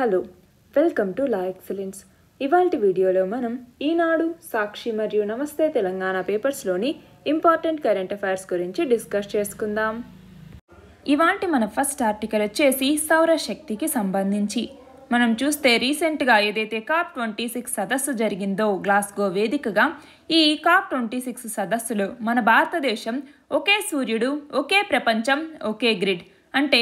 hello welcome to La Excellence ఇవాల్టి వీడియోలో మనం ఈనాడు సాక్షి మరియు నమస్తే తెలంగాణ పేపర్స్లోని ఇంపార్టెంట్ కరెంట్ అఫైర్స్ గురించి డిస్కస్ చేసుకుందాం ఇవాంటి మన ఫస్ట్ ఆర్టికల్ వచ్చేసి సౌరశక్తికి సంబంధించి మనం చూస్తే రీసెంట్గా ఏదైతే కాప్ ట్వంటీ సిక్స్ సదస్సు జరిగిందో గ్లాస్గో వేదికగా ఈ కాప్ ట్వంటీ సిక్స్ సదస్సులో మన భారతదేశం ఒకే సూర్యుడు ఒకే ప్రపంచం ఒకే గ్రిడ్ అంటే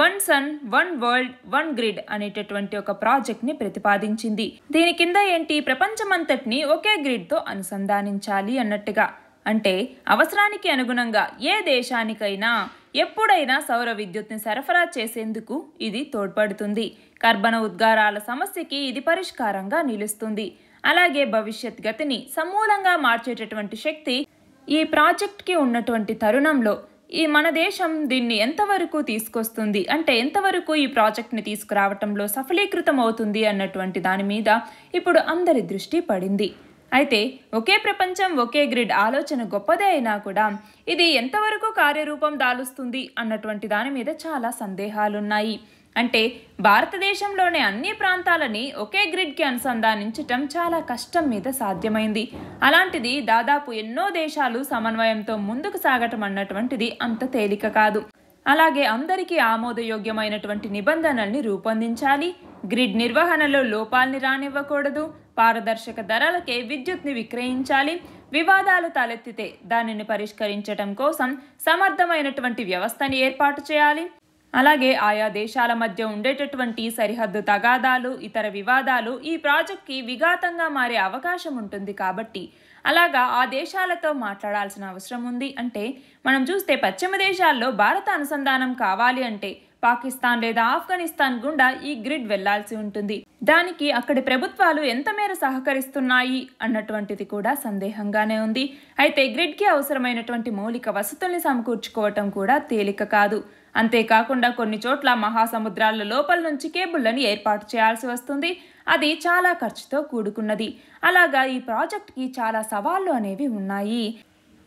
one sun one world one grid అనేటటువంటి ఒక ప్రాజెక్ట్ని ప్రతిపాదించింది దీని కింద ఏంటి ప్రపంచమంతటిని ఒకే గ్రిడ్తో అనుసంధానించాలి అన్నట్టుగా అంటే అవసరానికి అనుగుణంగా ఏ దేశానికైనా ఎప్పుడైనా సౌర విద్యుత్ని సరఫరా చేసేందుకు ఇది తోడ్పడుతుంది కర్బన ఉద్గారాల సమస్యకి ఇది పరిష్కారంగా నిలుస్తుంది అలాగే భవిష్యత్ గతిని సమూలంగా మార్చేటటువంటి శక్తి ఈ ప్రాజెక్ట్కి ఉన్నటువంటి తరుణంలో ఈ మన దేశం దీన్ని ఎంతవరకు తీసుకొస్తుంది అంటే ఎంతవరకు ఈ ప్రాజెక్ట్ని తీసుకురావటంలో సఫలీకృతం అవుతుంది అన్నటువంటి దాని మీద ఇప్పుడు అందరి దృష్టి పడింది అయితే ఒకే ప్రపంచం ఒకే గ్రిడ్ ఆలోచన గొప్పదే అయినా కూడా ఇది ఎంతవరకు కార్యరూపం దాలుస్తుంది అన్నటువంటి దాని మీద చాలా సందేహాలున్నాయి అంటే భారతదేశంలోని అన్ని ప్రాంతాలని ఒకే గ్రిడ్కి అనుసంధానించటం చాలా కష్టం మీద సాధ్యమైంది అలాంటిది దాదాపు ఎన్నో దేశాలు సమన్వయంతో ముందుకు సాగటం అన్నటువంటిది అంత తేలిక కాదు అలాగే అందరికీ ఆమోదయోగ్యమైనటువంటి నిబంధనల్ని రూపొందించాలి గ్రిడ్ నిర్వహణలో లోపాల్ని రానివ్వకూడదు పారదర్శక ధరలకే విద్యుత్ని విక్రయించాలి వివాదాలు తలెత్తితే దానిని పరిష్కరించటం కోసం సమర్థమైనటువంటి వ్యవస్థని ఏర్పాటు చేయాలి అలాగే ఆయా దేశాల మధ్య ఉండేటటువంటి సరిహద్దు తగాదాలు ఇతర వివాదాలు ఈ ప్రాజెక్ట్కి విఘాతంగా మారే అవకాశం ఉంటుంది కాబట్టి అలాగా ఆ దేశాలతో మాట్లాడాల్సిన అవసరం ఉంది అంటే మనం చూస్తే పశ్చిమ దేశాల్లో భారత అనుసంధానం కావాలి అంటే పాకిస్తాన్ లేదా ఆఫ్ఘనిస్తాన్ గుండా ఈ గ్రిడ్ వెళ్లాల్సి ఉంటుంది దానికి అక్కడి ప్రభుత్వాలు ఎంత మేర సహకరిస్తున్నాయి అన్నటువంటిది కూడా సందేహంగానే ఉంది అయితే గ్రిడ్కి అవసరమైనటువంటి మౌలిక వసతుల్ని సమకూర్చుకోవటం కూడా తేలిక కాదు అంతేకాకుండా కొన్ని చోట్ల మహాసముద్రాల లోపల నుంచి కేబుళ్లను ఏర్పాటు చేయాల్సి వస్తుంది అది చాలా ఖర్చుతో కూడుకున్నది అలాగా ఈ ప్రాజెక్ట్కి చాలా సవాళ్లు అనేవి ఉన్నాయి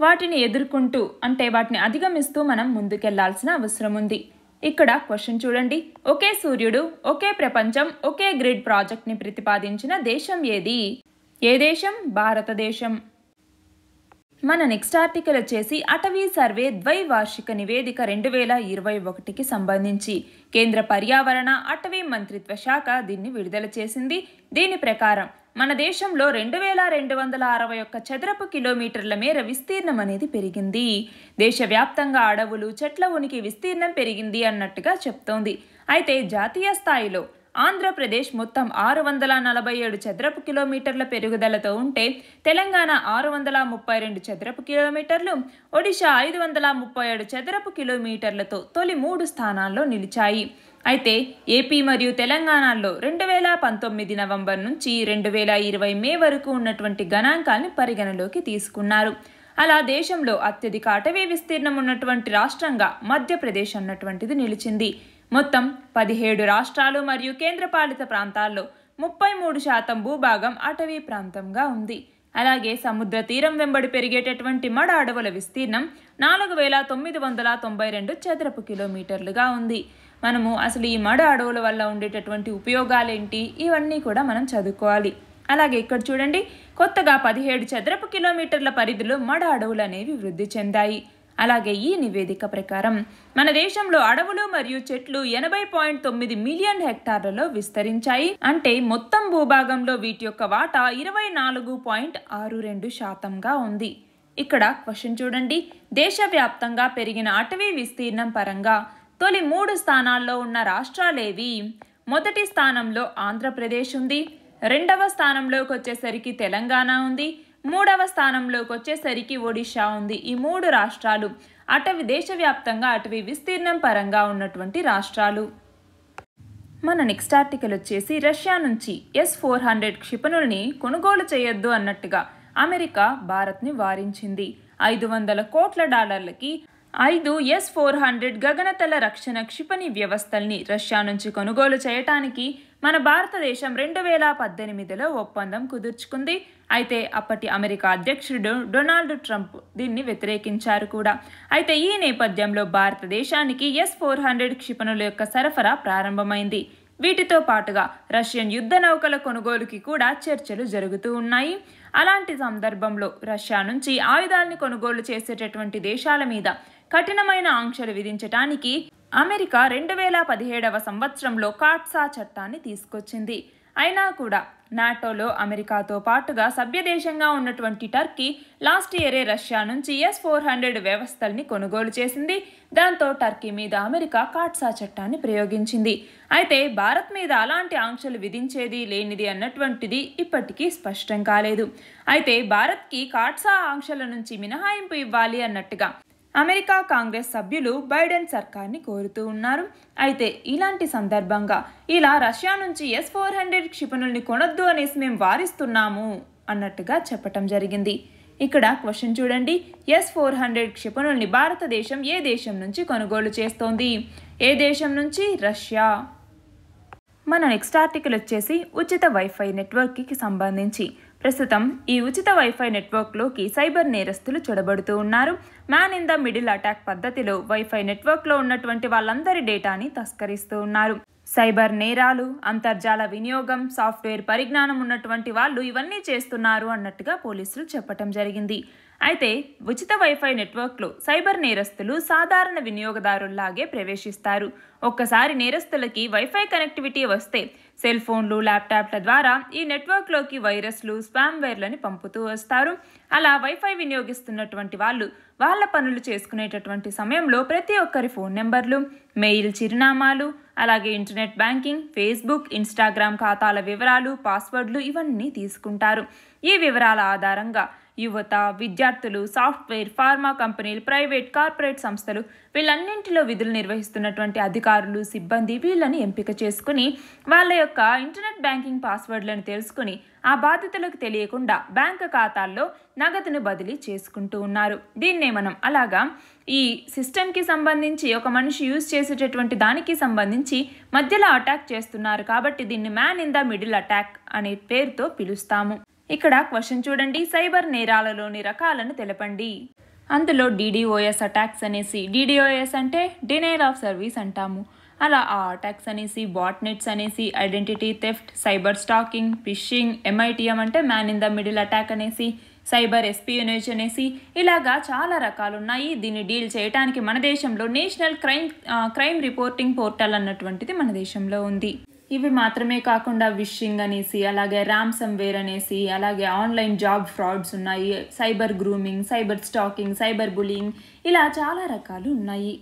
వాటిని ఎదుర్కొంటూ అంటే వాటిని అధిగమిస్తూ మనం ముందుకెళ్లాల్సిన అవసరం ఉంది ఇక్కడ క్వశ్చన్ చూడండి ఒకే సూర్యుడు ఒకే ప్రపంచం ఒకే గ్రిడ్ ప్రాజెక్ట్ని ప్రతిపాదించిన దేశం ఏది ఏ దేశం భారతదేశం మన నెక్స్ట్ ఆర్టికల్ వచ్చేసి అటవీ సర్వే ద్వైవార్షిక నివేదిక రెండు వేల ఇరవై ఒకటికి సంబంధించి కేంద్ర పర్యావరణ అటవీ మంత్రిత్వ శాఖ దీన్ని విడుదల చేసింది దీని ప్రకారం మన దేశంలో రెండు వేల రెండు వందల అరవై ఒక్క చదరపు కిలోమీటర్ల మేర విస్తీర్ణం అనేది పెరిగింది దేశవ్యాప్తంగా అడవులు చెట్ల ఉనికి విస్తీర్ణం పెరిగింది అన్నట్టుగా చెప్తోంది అయితే జాతీయ స్థాయిలో ఆంధ్రప్రదేశ్ మొత్తం ఆరు వందల నలభై ఏడు చదరపు కిలోమీటర్ల పెరుగుదలతో ఉంటే తెలంగాణ ఆరు వందల ముప్పై రెండు చదరపు కిలోమీటర్లు ఒడిశా ఐదు వందల ముప్పై ఏడు చదరపు కిలోమీటర్లతో తొలి మూడు స్థానాల్లో నిలిచాయి అయితే ఏపీ మరియు తెలంగాణలో రెండు వేల పంతొమ్మిది నవంబర్ నుంచి రెండు వేల ఇరవై మే వరకు ఉన్నటువంటి గణాంకాల్ని పరిగణలోకి తీసుకున్నారు అలా దేశంలో అత్యధిక అటవీ విస్తీర్ణం ఉన్నటువంటి రాష్ట్రంగా మధ్యప్రదేశ్ అన్నటువంటిది నిలిచింది మొత్తం పదిహేడు రాష్ట్రాలు మరియు కేంద్రపాలిత ప్రాంతాల్లో ముప్పై మూడు శాతం భూభాగం అటవీ ప్రాంతంగా ఉంది అలాగే సముద్ర తీరం వెంబడి పెరిగేటటువంటి మడ అడవుల విస్తీర్ణం నాలుగు వేల తొమ్మిది వందల తొంభై రెండు చదరపు కిలోమీటర్లుగా ఉంది మనము అసలు ఈ మడ అడవుల వల్ల ఉండేటటువంటి ఉపయోగాలు ఏంటి ఇవన్నీ కూడా మనం చదువుకోవాలి అలాగే ఇక్కడ చూడండి కొత్తగా పదిహేడు చదరపు కిలోమీటర్ల పరిధిలో మడ అడవులు అనేవి వృద్ధి చెందాయి అలాగే ఈ నివేదిక ప్రకారం మన దేశంలో అడవులు మరియు చెట్లు ఎనభై పాయింట్ తొమ్మిది మిలియన్ హెక్టార్లలో విస్తరించాయి అంటే మొత్తం భూభాగంలో వీటి యొక్క వాటా ఇరవై నాలుగు పాయింట్ ఆరు రెండు శాతంగా ఉంది ఇక్కడ క్వశ్చన్ చూడండి దేశవ్యాప్తంగా పెరిగిన అటవీ విస్తీర్ణం పరంగా తొలి మూడు స్థానాల్లో ఉన్న రాష్ట్రాలేవి మొదటి స్థానంలో ఆంధ్రప్రదేశ్ ఉంది రెండవ స్థానంలోకి వచ్చేసరికి తెలంగాణ ఉంది మూడవ స్థానంలోకి వచ్చేసరికి ఒడిషా ఉంది ఈ మూడు రాష్ట్రాలు అటవీ దేశవ్యాప్తంగా అటవీ విస్తీర్ణం పరంగా ఉన్నటువంటి రాష్ట్రాలు మన నెక్స్ట్ ఆర్టికల్ వచ్చేసి రష్యా నుంచి ఎస్ ఫోర్ హండ్రెడ్ క్షిపణుల్ని కొనుగోలు చేయొద్దు అన్నట్టుగా అమెరికా భారత్ని వారించింది ఐదు వందల కోట్ల డాలర్లకి ఐదు ఎస్ ఫోర్ హండ్రెడ్ గగనతల రక్షణ క్షిపణి వ్యవస్థల్ని రష్యా నుంచి కొనుగోలు చేయటానికి మన భారతదేశం రెండు వేల పద్దెనిమిదిలో ఒప్పందం కుదుర్చుకుంది అయితే అప్పటి అమెరికా అధ్యక్షుడు డొనాల్డ్ ట్రంప్ దీన్ని వ్యతిరేకించారు కూడా అయితే ఈ నేపథ్యంలో భారతదేశానికి ఎస్ ఫోర్ హండ్రెడ్ క్షిపణుల యొక్క సరఫరా ప్రారంభమైంది వీటితో పాటుగా రష్యన్ యుద్ధ నౌకల కొనుగోలుకి కూడా చర్చలు జరుగుతూ ఉన్నాయి అలాంటి సందర్భంలో రష్యా నుంచి ఆయుధాలను కొనుగోలు చేసేటటువంటి దేశాల మీద కఠినమైన ఆంక్షలు విధించటానికి అమెరికా రెండు వేల పదిహేడవ సంవత్సరంలో కాట్సా చట్టాన్ని తీసుకొచ్చింది అయినా కూడా నాటోలో అమెరికాతో పాటుగా సభ్యదేశంగా ఉన్నటువంటి టర్కీ లాస్ట్ ఇయరే రష్యా నుంచి ఎస్ ఫోర్ హండ్రెడ్ వ్యవస్థల్ని కొనుగోలు చేసింది దాంతో టర్కీ మీద అమెరికా కాట్సా చట్టాన్ని ప్రయోగించింది అయితే భారత్ మీద అలాంటి ఆంక్షలు విధించేది లేనిది అన్నటువంటిది ఇప్పటికీ స్పష్టం కాలేదు అయితే భారత్కి కాట్సా ఆంక్షల నుంచి మినహాయింపు ఇవ్వాలి అన్నట్టుగా అమెరికా కాంగ్రెస్ సభ్యులు బైడెన్ సర్కార్ని కోరుతూ ఉన్నారు అయితే ఇలాంటి సందర్భంగా ఇలా రష్యా నుంచి ఎస్ ఫోర్ హండ్రెడ్ క్షిపణుల్ని కొనొద్దు అనేసి మేము వారిస్తున్నాము అన్నట్టుగా చెప్పటం జరిగింది ఇక్కడ క్వశ్చన్ చూడండి ఎస్ ఫోర్ హండ్రెడ్ క్షిపణుల్ని భారతదేశం ఏ దేశం నుంచి కొనుగోలు చేస్తోంది ఏ దేశం నుంచి రష్యా మన నెక్స్ట్ ఆర్టికల్ వచ్చేసి ఉచిత వైఫై నెట్వర్క్కి సంబంధించి ప్రస్తుతం ఈ ఉచిత వైఫై నెట్వర్క్లోకి సైబర్ నేరస్తులు చొడబడుతూ ఉన్నారు man in the middle attack పద్ధతిలో వైఫై నెట్వర్క్లో ఉన్నటువంటి వాళ్ళందరి డేటాని తస్కరిస్తూ ఉన్నారు సైబర్ నేరాలు అంతర్జాల వినియోగం సాఫ్ట్వేర్ పరిజ్ఞానం ఉన్నటువంటి వాళ్ళు ఇవన్నీ చేస్తున్నారు అన్నట్టుగా పోలీసులు చెప్పటం జరిగింది అయితే ఉచిత వైఫై నెట్వర్క్లో సైబర్ నేరస్తులు సాధారణ వినియోగదారుల్లాగే ప్రవేశిస్తారు ఒక్కసారి నేరస్తులకి వైఫై కనెక్టివిటీ వస్తే సెల్ ఫోన్లు ల్యాప్టాప్ల ద్వారా ఈ నెట్వర్క్లోకి వైరస్లు స్పామ్ వైర్లని పంపుతూ వస్తారు అలా వైఫై వినియోగిస్తున్నటువంటి వాళ్ళు వాళ్ళ పనులు చేసుకునేటటువంటి సమయంలో ప్రతి ఒక్కరి ఫోన్ నెంబర్లు మెయిల్ చిరునామాలు అలాగే ఇంటర్నెట్ బ్యాంకింగ్ ఫేస్బుక్ ఇన్స్టాగ్రామ్ ఖాతాల వివరాలు పాస్వర్డ్లు ఇవన్నీ తీసుకుంటారు ఈ వివరాల ఆధారంగా యువత విద్యార్థులు సాఫ్ట్వేర్ ఫార్మా కంపెనీలు ప్రైవేట్ కార్పొరేట్ సంస్థలు వీళ్ళన్నింటిలో విధులు నిర్వహిస్తున్నటువంటి అధికారులు సిబ్బంది వీళ్ళని ఎంపిక చేసుకుని వాళ్ళ యొక్క ఇంటర్నెట్ బ్యాంకింగ్ పాస్వర్డ్లను తెలుసుకుని ఆ బాధితులకు తెలియకుండా బ్యాంక్ ఖాతాల్లో నగదును బదిలీ చేసుకుంటూ ఉన్నారు దీన్నే మనం అలాగా ఈ సిస్టమ్కి సంబంధించి ఒక మనిషి యూజ్ చేసేటటువంటి దానికి సంబంధించి మధ్యలో అటాక్ చేస్తున్నారు కాబట్టి దీన్ని man in the middle attack అనే పేరుతో పిలుస్తాము ఇక్కడ క్వశ్చన్ చూడండి సైబర్ నేరాలలోని రకాలను తెలపండి అందులో డిడిఓఎస్ అటాక్స్ అనేసి డిడిఓఎస్ అంటే డినైల్ ఆఫ్ సర్వీస్ అంటాము అలా ఆ అటాక్స్ అనేసి బాట్నెట్స్ అనేసి identity theft cyber stalking phishing MITM అంటే man in the middle attack అనేసి సైబర్ ఎస్పియోనేజ్ అనేసి ఇలాగా చాలా రకాలు ఉన్నాయి దీన్ని డీల్ చేయడానికి మన దేశంలో national crime crime reporting portal అన్నటువంటిది మన దేశంలో ఉంది ఇవి మాత్రమే కాకుండా విషింగ్ అనేసి అలాగే ర్యామ్సమ్ వేర్ అనేసి అలాగే ఆన్లైన్ జాబ్ ఫ్రాడ్స్ ఉన్నాయి cyber grooming cyber stalking cyber bullying ఇలా చాలా రకాలు ఉన్నాయి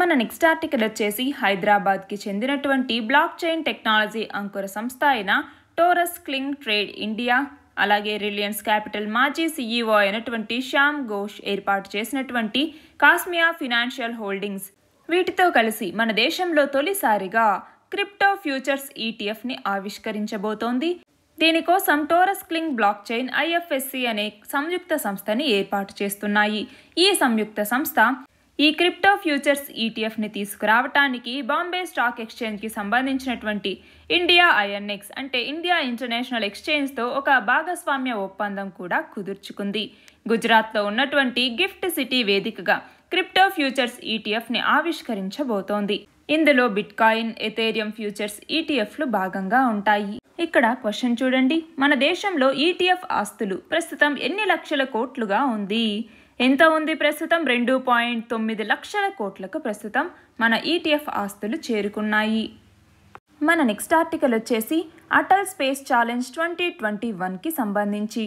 మన నెక్స్ట్ ఆర్టికల్ వచ్చేసి హైదరాబాద్కి చెందినటువంటి బ్లాక్ చైన్ టెక్నాలజీ అంకుర సంస్థ అయిన టోరస్ క్లింగ్ ట్రేడ్ ఇండియా అలాగే రిలయన్స్ క్యాపిటల్ మాజీ సీఈఓ అయినటువంటి శ్యామ్ ఘోష్ ఏర్పాటు చేసినటువంటి కాస్మియా ఫినాన్షియల్ హోల్డింగ్స్ వీటితో కలిసి మన దేశంలో తొలిసారిగా క్రిప్టో ఫ్యూచర్స్ ఈటీఎఫ్ని e ఆవిష్కరించబోతోంది దీనికోసం Torus Kling blockchain IFSC అనే సంయుక్త సంస్థని ఏర్పాటు చేస్తున్నాయి ఈ సంయుక్త సంస్థ ఈ క్రిప్టో ఫ్యూచర్స్ ఈటీఎఫ్ని e తీసుకురావటానికి బాంబే స్టాక్ ఎక్స్చేంజ్కి సంబంధించినటువంటి ఇండియా ఐఎన్ఎక్స్ అంటే ఇండియా ఇంటర్నేషనల్ ఎక్స్చేంజ్తో ఒక భాగస్వామ్య ఒప్పందం కూడా కుదుర్చుకుంది గుజరాత్లో ఉన్నటువంటి గిఫ్ట్ సిటీ వేదికగా క్రిప్టో ఫ్యూచర్స్ ఈటీఎఫ్ని e ఆవిష్కరించబోతోంది ఇందులో బిట్కాయిన్ ఎథేరియం ఫ్యూచర్స్ ఈటీఎఫ్లు భాగంగా ఉంటాయి ఇక్కడ క్వశ్చన్ చూడండి మన దేశంలో ఈటీఎఫ్ ఆస్తులు ప్రస్తుతం ఎన్ని లక్షల కోట్లుగా ఉంది ఎంత ఉంది ప్రస్తుతం రెండు పాయింట్ తొమ్మిది లక్షల కోట్లకు ప్రస్తుతం మన ఈటీఎఫ్ ఆస్తులు చేరుకున్నాయి మన నెక్స్ట్ ఆర్టికల్ వచ్చేసి Atal space challenge twenty twenty వన్కి సంబంధించి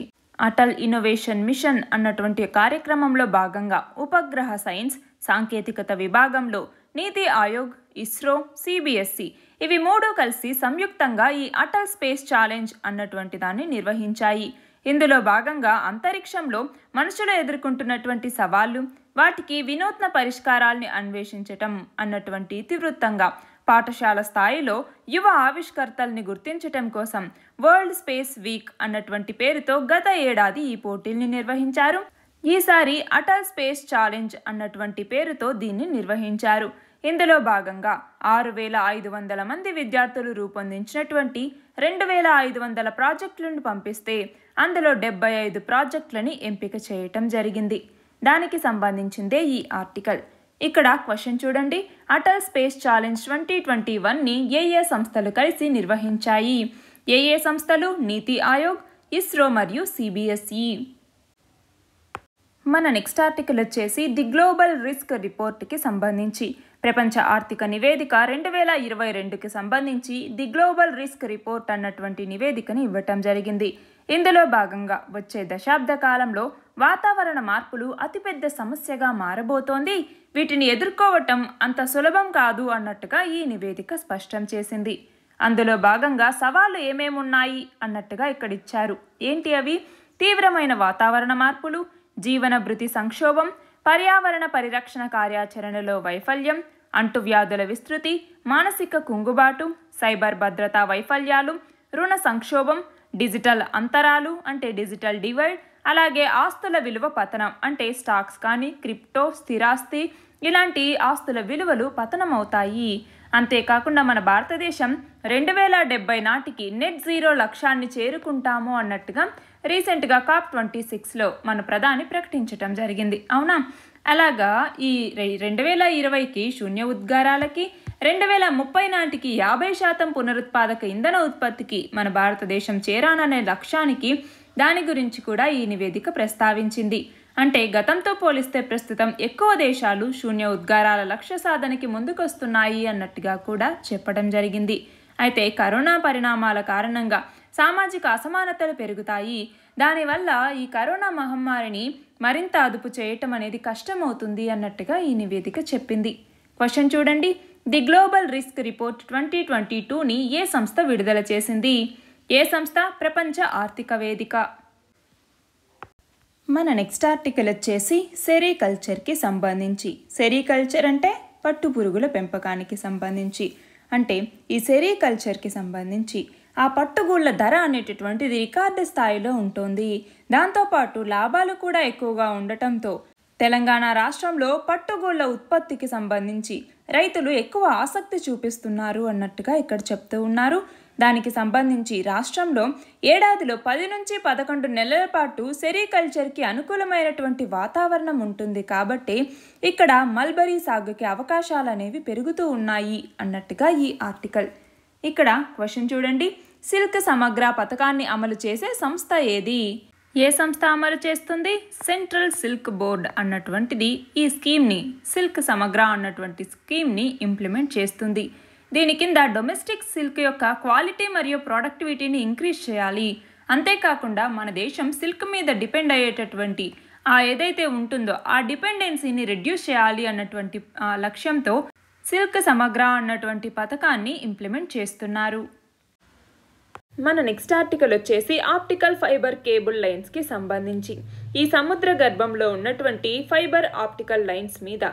అటల్ ఇన్నోవేషన్ మిషన్ అన్నటువంటి కార్యక్రమంలో భాగంగా ఉపగ్రహ సైన్స్ సాంకేతికత విభాగంలో నీతి ఆయోగ్ ఇస్రో సిబిఎస్ఈ ఇవి మూడు కలిసి సంయుక్తంగా ఈ అటల్ స్పేస్ ఛాలెంజ్ అన్నటువంటి దాన్ని నిర్వహించాయి ఇందులో భాగంగా అంతరిక్షంలో మనుషులు ఎదుర్కొంటున్నటువంటి సవాళ్లు వాటికి వినూత్న పరిష్కారాల్ని అన్వేషించటం అన్నటువంటి ఇతివృత్తంగా పాఠశాల స్థాయిలో యువ ఆవిష్కర్తల్ని గుర్తించటం కోసం వరల్డ్ స్పేస్ వీక్ అన్నటువంటి పేరుతో గత ఏడాది ఈ పోటీల్ని నిర్వహించారు ఈసారి అటల్ స్పేస్ ఛాలెంజ్ అన్నటువంటి పేరుతో దీన్ని నిర్వహించారు ఇందులో భాగంగా ఆరు వేల ఐదు వందల మంది విద్యార్థులు రూపొందించినటువంటి రెండు వేల ఐదు వందల ప్రాజెక్టులను పంపిస్తే అందులో డెబ్బై ఐదు ప్రాజెక్టులని ఎంపిక చేయటం జరిగింది దానికి సంబంధించిందే ఈ ఆర్టికల్ ఇక్కడ క్వశ్చన్ చూడండి Atal space challenge twenty twenty వన్ని ఏ ఏ సంస్థలు కలిసి నిర్వహించాయి ఏ ఏ సంస్థలు నీతి ఆయోగ్ ఇస్రో మరియు సిబిఎస్ఈ మన నెక్స్ట్ ఆర్టికల్ వచ్చేసి ది గ్లోబల్ రిస్క్ రిపోర్ట్కి సంబంధించి ప్రపంచ ఆర్థిక నివేదిక రెండు వేల ఇరవై రెండుకి సంబంధించి ది గ్లోబల్ రిస్క్ రిపోర్ట్ అన్నటువంటి నివేదికని ఇవ్వటం జరిగింది ఇందులో భాగంగా వచ్చే దశాబ్ద కాలంలో వాతావరణ మార్పులు అతిపెద్ద సమస్యగా మారబోతోంది వీటిని ఎదుర్కోవటం అంత సులభం కాదు అన్నట్టుగా ఈ నివేదిక స్పష్టం చేసింది అందులో భాగంగా సవాళ్లు ఏమేమున్నాయి అన్నట్టుగా ఇక్కడ ఇచ్చారు ఏంటి అవి తీవ్రమైన వాతావరణ మార్పులు జీవన భృతి సంక్షోభం పర్యావరణ పరిరక్షణ కార్యాచరణలో వైఫల్యం అంటువ్యాధుల విస్తృతి మానసిక కుంగుబాటు సైబర్ భద్రతా వైఫల్యాలు రుణ సంక్షోభం డిజిటల్ అంతరాలు అంటే డిజిటల్ డివైడ్ అలాగే ఆస్తుల విలువ పతనం అంటే స్టాక్స్ కానీ క్రిప్టో స్థిరాస్తి ఇలాంటి ఆస్తుల విలువలు పతనమవుతాయి అంతేకాకుండా మన భారతదేశం రెండు వేల డెబ్బై నాటికి నెట్ జీరో లక్ష్యాన్ని చేరుకుంటాము అన్నట్టుగా రీసెంట్గా కాప్ ట్వంటీ సిక్స్లో మన ప్రధాని ప్రకటించటం జరిగింది అవునా అలాగా ఈ రెండు వేల ఇరవైకి శూన్య ఉద్గారాలకి రెండు వేల ముప్పై నాటికి యాభై శాతం పునరుత్పాదక ఇంధన ఉత్పత్తికి మన భారతదేశం చేరాననే లక్ష్యానికి దాని గురించి కూడా ఈ నివేదిక ప్రస్తావించింది అంటే గతంతో పోలిస్తే ప్రస్తుతం ఎక్కువ దేశాలు శూన్య ఉద్గారాల లక్ష్య సాధనకి ముందుకొస్తున్నాయి అన్నట్టుగా కూడా చెప్పడం జరిగింది అయితే కరోనా పరిణామాల కారణంగా సామాజిక అసమానతలు పెరుగుతాయి దానివల్ల ఈ కరోనా మహమ్మారిని మరింత అదుపు చేయటం అనేది కష్టమవుతుంది అన్నట్టుగా ఈ నివేదిక చెప్పింది క్వశ్చన్ చూడండి the global risk report twenty twenty టూని ఏ సంస్థ విడుదల చేసింది ఏ సంస్థ ప్రపంచ ఆర్థిక వేదిక మన నెక్స్ట్ ఆర్టికల్ వచ్చేసి సెరీకల్చర్కి సంబంధించి సెరీకల్చర్ అంటే పట్టు పురుగుల పెంపకానికి సంబంధించి అంటే ఈ సెరీకల్చర్కి సంబంధించి ఆ పట్టుగూళ్ళ ధర అనేటటువంటిది రికార్డు స్థాయిలో ఉంటుంది దాంతోపాటు లాభాలు కూడా ఎక్కువగా ఉండటంతో తెలంగాణ రాష్ట్రంలో పట్టుగూళ్ళ ఉత్పత్తికి సంబంధించి రైతులు ఎక్కువ ఆసక్తి చూపిస్తున్నారు అన్నట్టుగా ఇక్కడ చెప్తూ ఉన్నారు దానికి సంబంధించి రాష్ట్రంలో ఏడాదిలో పది నుంచి పదకొండు నెలల పాటు సెరికల్చర్కి అనుకూలమైనటువంటి వాతావరణం ఉంటుంది కాబట్టి ఇక్కడ మల్బరీ సాగుకి అవకాశాలు అనేవి పెరుగుతూ ఉన్నాయి అన్నట్టుగా ఈ ఆర్టికల్ ఇక్కడ క్వశ్చన్ చూడండి సిల్క్ సమగ్ర పథకాన్ని అమలు చేసే సంస్థ ఏది ఏ సంస్థ అమలు చేస్తుంది సెంట్రల్ సిల్క్ బోర్డ్ అన్నటువంటిది ఈ స్కీమ్ని సిల్క్ సమగ్ర అన్నటువంటి స్కీమ్ని ఇంప్లిమెంట్ చేస్తుంది దీని కింద డొమెస్టిక్ సిల్క్ యొక్క క్వాలిటీ మరియు ప్రొడక్టివిటీని ఇంక్రీజ్ చేయాలి అంతేకాకుండా మన దేశం సిల్క్ మీద డిపెండ్ అయ్యేటటువంటి ఆ ఏదైతే ఉంటుందో ఆ డిపెండెన్సీని రెడ్యూస్ చేయాలి అన్నటువంటి లక్ష్యంతో సిల్క్ సమగ్ర అన్నటువంటి పథకాన్ని ఇంప్లిమెంట్ చేస్తున్నారు మన నెక్స్ట్ ఆర్టికల్ వచ్చేసి ఆప్టికల్ ఫైబర్ కేబుల్ లైన్స్కి సంబంధించి ఈ సముద్ర గర్భంలో ఉన్నటువంటి ఫైబర్ ఆప్టికల్ లైన్స్ మీద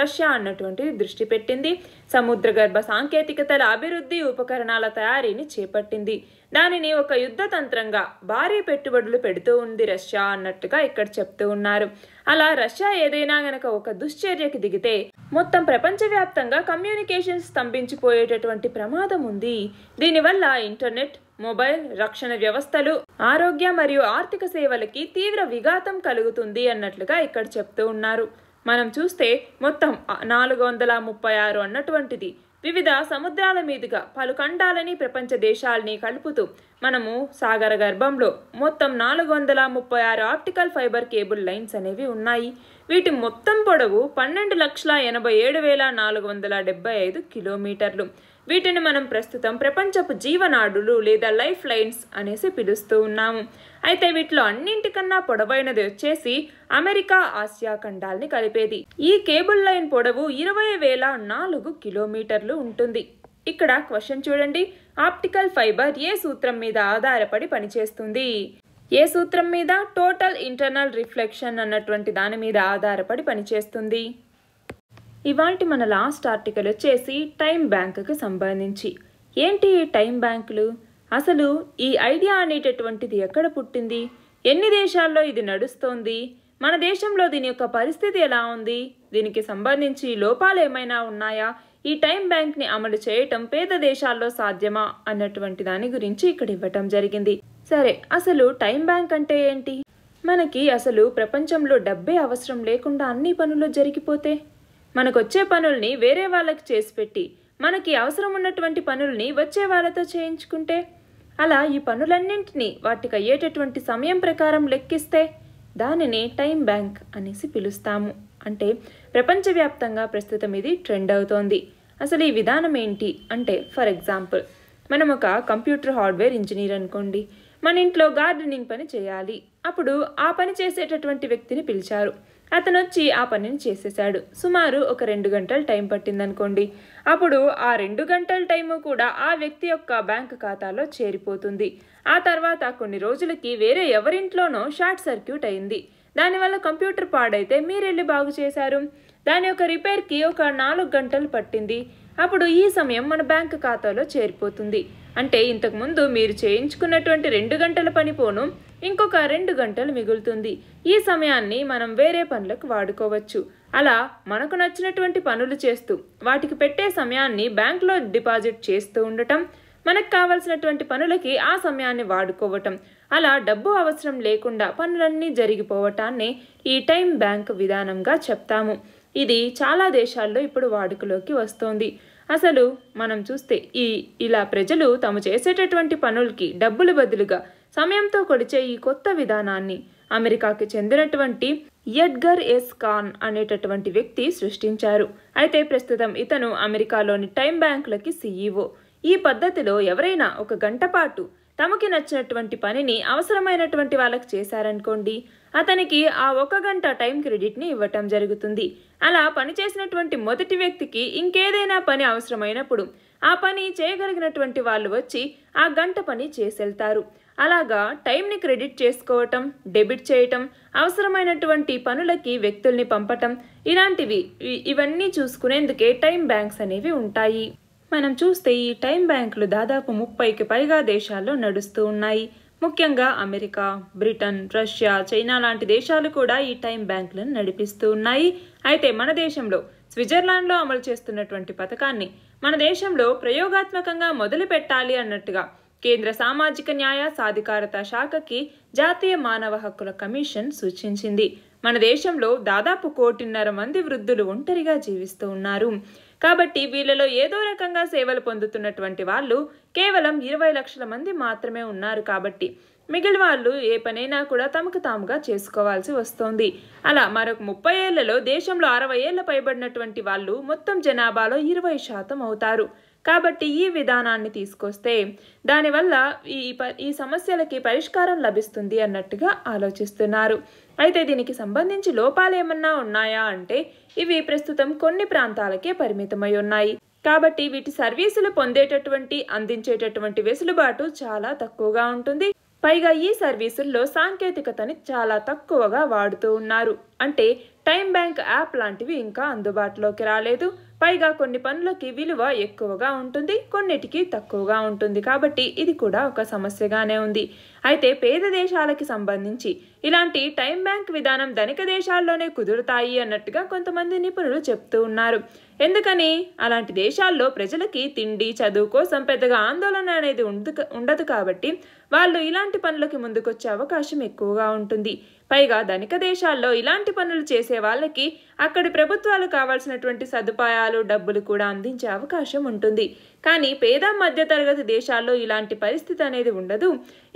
రష్యా అన్నటువంటిది దృష్టి పెట్టింది సముద్ర గర్భ సాంకేతికతల అభివృద్ధి ఉపకరణాల తయారీని చేపట్టింది దానిని ఒక యుద్ధ తంత్రంగా భారీ పెట్టుబడులు పెడుతూ ఉంది రష్యా అన్నట్టుగా ఇక్కడ చెప్తూ ఉన్నారు అలా రష్యా ఏదైనా గనక ఒక దుశ్చర్యకి దిగితే మొత్తం ప్రపంచవ్యాప్తంగా కమ్యూనికేషన్ స్తంభించిపోయేటటువంటి ప్రమాదం ఉంది దీనివల్ల ఇంటర్నెట్ మొబైల్ రక్షణ వ్యవస్థలు ఆరోగ్య మరియు ఆర్థిక సేవలకి తీవ్ర విఘాతం కలుగుతుంది అన్నట్లుగా ఇక్కడ చెప్తూ ఉన్నారు మనం చూస్తే మొత్తం నాలుగు వందల ముప్పై ఆరు అన్నటువంటిది వివిధ సముద్రాల మీదుగా పలు ఖండాలని ప్రపంచ దేశాలని కలుపుతూ మనము సాగర గర్భంలో మొత్తం నాలుగు వందల ముప్పై ఆరు ఆప్టికల్ ఫైబర్ కేబుల్ లైన్స్ అనేవి ఉన్నాయి వీటి మొత్తం పొడవు పన్నెండు లక్షల ఎనభై ఏడు వేల నాలుగు వందల డెబ్బై ఐదు కిలోమీటర్లు వీటిని మనం ప్రస్తుతం ప్రపంచపు జీవనాడులు లేదా లైఫ్ లైన్స్ అనేసి పిలుస్తూ ఉన్నాము అయితే వీటిలో అన్నింటికన్నా పొడవైనది వచ్చేసి అమెరికా ఆసియా ఖండాల్ని కలిపేది ఈ కేబుల్ లైన్ పొడవు ఇరవై వేల నాలుగు కిలోమీటర్లు ఉంటుంది ఇక్కడ క్వశ్చన్ చూడండి ఆప్టికల్ ఫైబర్ ఏ సూత్రం మీద ఆధారపడి పనిచేస్తుంది ఏ సూత్రం మీద టోటల్ ఇంటర్నల్ రిఫ్లెక్షన్ అన్నటువంటి దాని మీద ఆధారపడి పనిచేస్తుంది ఇవాటి మన లాస్ట్ ఆర్టికల్ వచ్చేసి టైం బ్యాంకుకు సంబంధించి ఏంటి ఈ టైం బ్యాంకులు అసలు ఈ ఐడియా అనేటటువంటిది ఎక్కడ పుట్టింది ఎన్ని దేశాల్లో ఇది నడుస్తోంది మన దేశంలో దీని యొక్క పరిస్థితి ఎలా ఉంది దీనికి సంబంధించి లోపాలు ఏమైనా ఉన్నాయా ఈ టైం బ్యాంక్ని అమలు చేయటం పేద దేశాల్లో సాధ్యమా అన్నటువంటి దాని గురించి ఇక్కడ ఇవ్వటం జరిగింది సరే అసలు టైం బ్యాంక్ అంటే ఏంటి మనకి అసలు ప్రపంచంలో డబ్బే అవసరం లేకుండా అన్ని పనులు జరిగిపోతే మనకొచ్చే పనుల్ని వేరే వాళ్ళకి చేసి పెట్టి మనకి అవసరం ఉన్నటువంటి పనుల్ని వచ్చే వాళ్ళతో చేయించుకుంటే అలా ఈ పనులన్నింటినీ వాటికి అయ్యేటటువంటి సమయం ప్రకారం లెక్కిస్తే దానిని టైం బ్యాంక్ అనేసి పిలుస్తాము అంటే ప్రపంచవ్యాప్తంగా ప్రస్తుతం ఇది ట్రెండ్ అవుతోంది అసలు ఈ విధానం ఏంటి అంటే ఫర్ ఎగ్జాంపుల్ మనం ఒక కంప్యూటర్ హార్డ్వేర్ ఇంజనీర్ అనుకోండి మన ఇంట్లో గార్డెనింగ్ పని చేయాలి అప్పుడు ఆ పని చేసేటటువంటి వ్యక్తిని పిలిచారు అతను వచ్చి ఆ పనిని చేసేశాడు సుమారు ఒక రెండు గంటల టైం పట్టిందనుకోండి అప్పుడు ఆ రెండు గంటల టైము కూడా ఆ వ్యక్తి యొక్క బ్యాంక్ ఖాతాలో చేరిపోతుంది ఆ తర్వాత కొన్ని రోజులకి వేరే ఎవరింట్లోనో షార్ట్ సర్క్యూట్ అయింది దానివల్ల కంప్యూటర్ పాడైతే మీరెళ్ళి బాగు చేశారు దాని యొక్క రిపేర్కి ఒక నాలుగు గంటలు పట్టింది అప్పుడు ఈ సమయం మన బ్యాంక్ ఖాతాలో చేరిపోతుంది అంటే ఇంతకుముందు మీరు చేయించుకున్నటువంటి రెండు గంటల పని పోను ఇంకొక రెండు గంటలు మిగులుతుంది ఈ సమయాన్ని మనం వేరే పనులకు వాడుకోవచ్చు అలా మనకు నచ్చినటువంటి పనులు చేస్తూ వాటికి పెట్టే సమయాన్ని బ్యాంక్లో డిపాజిట్ చేస్తూ ఉండటం మనకు కావలసినటువంటి పనులకి ఆ సమయాన్ని వాడుకోవటం అలా డబ్బు అవసరం లేకుండా పనులన్నీ జరిగిపోవటాన్ని ఈ టైం బ్యాంక్ విధానంగా చెప్తాము ఇది చాలా దేశాల్లో ఇప్పుడు వాడుకలోకి వస్తోంది అసలు మనం చూస్తే ఈ ఇలా ప్రజలు తాము చేసేటటువంటి పనులకి డబ్బులు బదులుగా సమయంతో కొడిచే ఈ కొత్త విధానాన్ని అమెరికాకి చెందినటువంటి ఎడ్గర్ ఎస్ ఖాన్ అనేటటువంటి వ్యక్తి సృష్టించారు అయితే ప్రస్తుతం ఇతను అమెరికాలోని టైం బ్యాంకులకి సీఈఓ ఈ పద్ధతిలో ఎవరైనా ఒక గంట పాటు తమకి నచ్చినటువంటి పనిని అవసరమైనటువంటి వాళ్ళకి చేశారనుకోండి అతనికి ఆ ఒక గంట టైం క్రెడిట్ని ఇవ్వటం జరుగుతుంది అలా పనిచేసినటువంటి మొదటి వ్యక్తికి ఇంకేదైనా పని అవసరమైనప్పుడు ఆ పని చేయగలిగినటువంటి వాళ్ళు వచ్చి ఆ గంట పని చేసెళ్తారు అలాగా టైంని క్రెడిట్ చేసుకోవటం డెబిట్ చేయటం అవసరమైనటువంటి పనులకి వ్యక్తుల్ని పంపటం ఇలాంటివి ఇవన్నీ చూసుకునేందుకే టైం బ్యాంక్స్ అనేవి ఉంటాయి మనం చూస్తే ఈ టైం బ్యాంకులు దాదాపు ముప్పైకి పైగా దేశాల్లో నడుస్తూ ఉన్నాయి ముఖ్యంగా అమెరికా బ్రిటన్ రష్యా చైనా లాంటి దేశాలు కూడా ఈ టైం బ్యాంకులను నడిపిస్తూ ఉన్నాయి అయితే మన దేశంలో స్విట్జర్లాండ్లో అమలు చేస్తున్నటువంటి పథకాన్ని మన దేశంలో ప్రయోగాత్మకంగా మొదలు పెట్టాలి అన్నట్టుగా కేంద్ర సామాజిక న్యాయ సాధికారత శాఖకి జాతీయ మానవ హక్కుల కమిషన్ సూచించింది మన దేశంలో దాదాపు కోటిన్నర మంది వృద్ధులు ఒంటరిగా జీవిస్తూ ఉన్నారు కాబట్టి వీళ్ళలో ఏదో రకంగా సేవలు పొందుతున్నటువంటి వాళ్ళు కేవలం ఇరవై లక్షల మంది మాత్రమే ఉన్నారు కాబట్టి మిగిలిన వాళ్ళు ఏ పనైనా కూడా తమకు తాముగా చేసుకోవాల్సి వస్తోంది అలా మరొక ముప్పై ఏళ్లలో దేశంలో అరవై ఏళ్ల పైబడినటువంటి వాళ్ళు మొత్తం జనాభాలో ఇరవై శాతం అవుతారు కాబట్టి ఈ విధానాన్ని తీసుకొస్తే దానివల్ల ఈ ఈ సమస్యలకి పరిష్కారం లభిస్తుంది అన్నట్టుగా ఆలోచిస్తున్నారు అయితే దీనికి సంబంధించి లోపాలు ఏమన్నా ఉన్నాయా అంటే ఇవి ప్రస్తుతం కొన్ని ప్రాంతాలకే పరిమితమై ఉన్నాయి కాబట్టి వీటి సర్వీసులు పొందేటటువంటి అందించేటటువంటి వెసులుబాటు చాలా తక్కువగా ఉంటుంది పైగా ఈ సర్వీసుల్లో సాంకేతికతని చాలా తక్కువగా వాడుతూ ఉన్నారు అంటే టైం బ్యాంక్ యాప్ లాంటివి ఇంకా అందుబాటులోకి రాలేదు పైగా కొన్ని పనులకి విలువ ఎక్కువగా ఉంటుంది కొన్నిటికి తక్కువగా ఉంటుంది కాబట్టి ఇది కూడా ఒక సమస్యగానే ఉంది అయితే పేద దేశాలకి సంబంధించి ఇలాంటి టైం బ్యాంక్ విధానం ధనిక దేశాల్లోనే కుదురుతాయి అన్నట్టుగా కొంతమంది నిపుణులు చెప్తూ ఉన్నారు ఎందుకని అలాంటి దేశాల్లో ప్రజలకి తిండి చదువు కోసం పెద్దగా ఆందోళన అనేది ఉండదు కాబట్టి వాళ్ళు ఇలాంటి పనులకి ముందుకొచ్చే అవకాశం ఎక్కువగా ఉంటుంది పైగా ధనిక దేశాల్లో ఇలాంటి పనులు చేసే వాళ్ళకి అక్కడి ప్రభుత్వాలు కావాల్సినటువంటి సదుపాయాలు డబ్బులు కూడా అందించే అవకాశం ఉంటుంది కానీ పేద మధ్యతరగతి దేశాల్లో ఇలాంటి పరిస్థితి అనేది ఉండదు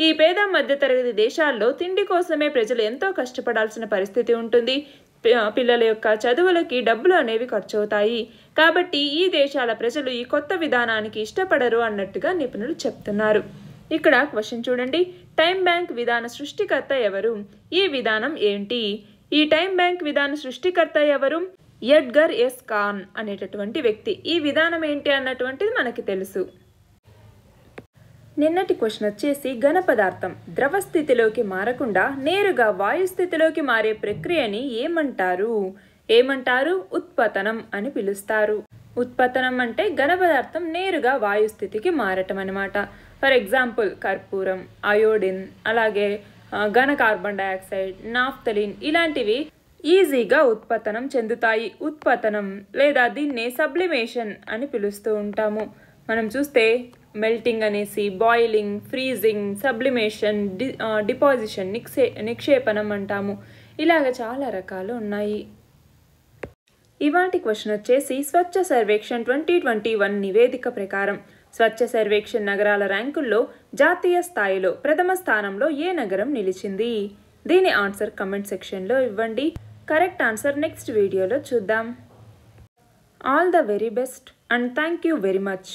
ఈ పేద మధ్యతరగతి దేశాల్లో తిండి కోసమే ప్రజలు ఎంతో కష్టపడాల్సిన పరిస్థితి ఉంటుంది పిల్లల యొక్క చదువులకి డబ్బులు అనేవి ఖర్చు అవుతాయి కాబట్టి ఈ దేశాల ప్రజలు ఈ కొత్త విధానానికి ఇష్టపడరు అన్నట్టుగా నిపుణులు చెప్తున్నారు ఇక్కడ క్వశ్చన్ చూడండి టైం బ్యాంక్ విధాన సృష్టికర్త ఎవరు ఈ విధానం ఏంటి ఈ టైం బ్యాంక్ విధాన సృష్టికర్త ఎవరు ఎడ్గర్ ఎస్ కాన్ అనేటటువంటి వ్యక్తి ఈ విధానం ఏంటి అన్నటువంటిది మనకి తెలుసు నిన్నటి క్వశ్చన్ వచ్చేసి ఘన పదార్థం ద్రవ స్థితిలోకి మారకుండా నేరుగా వాయు స్థితిలోకి మారే ప్రక్రియని ఏమంటారు ఏమంటారు ఉత్పతనం అని పిలుస్తారు ఉత్పతనం అంటే ఘన పదార్థం నేరుగా వాయుస్థితికి మారటం అనమాట ఫర్ ఎగ్జాంపుల్ కర్పూరం అయోడిన్ అలాగే ఘన కార్బన్ డైఆక్సైడ్ నాఫ్తలిన్ ఇలాంటివి ఈజీగా ఉత్పతనం చెందుతాయి ఉత్పతనం లేదా దీన్నే సబ్లిమేషన్ అని పిలుస్తూ ఉంటాము మనం చూస్తే మెల్టింగ్ అనేసి boiling freezing sublimation de deposition నిక్షే నిక్షేపణం అంటాము ఇలాగ చాలా రకాలు ఉన్నాయి ఇవాటి క్వశ్చన్ వచ్చేసి Swachh Survekshan twenty twenty one నివేదిక ప్రకారం స్వచ్ఛ సర్వేక్షణ్ నగరాల ర్యాంకుల్లో జాతీయ స్థాయిలో ప్రథమ స్థానంలో ఏ నగరం నిలిచింది దీని ఆన్సర్ కమెంట్ సెక్షన్లో ఇవ్వండి కరెక్ట్ ఆన్సర్ నెక్స్ట్ వీడియోలో చూద్దాం all the very best and thank you very much